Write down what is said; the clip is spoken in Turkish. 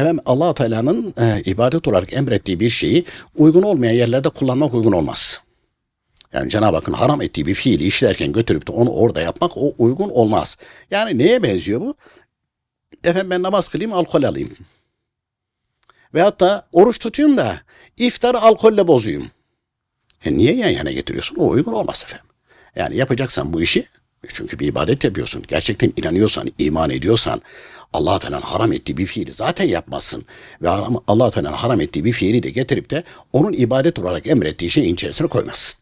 Efendim allah Teala'nın e, ibadet olarak emrettiği bir şeyi uygun olmayan yerlerde kullanmak uygun olmaz. Yani Cenab-ı Hakk'ın haram ettiği bir fiili işlerken götürüp de onu orada yapmak o uygun olmaz. Yani neye benziyor bu? Efendim ben namaz kılayım alkol alayım. Ve hatta oruç tutayım da iftar alkolle bozuyum. E niye yan yana getiriyorsun? O uygun olmaz efendim. Yani yapacaksan bu işi çünkü bir ibadet yapıyorsun. Gerçekten inanıyorsan, iman ediyorsan Allah Teala'nın haram ettiği bir fiili zaten yapmazsın. Ve Allah Teala'nın haram ettiği bir fiili de getirip de onun ibadet olarak emrettiği şeyin içerisine koymazsın.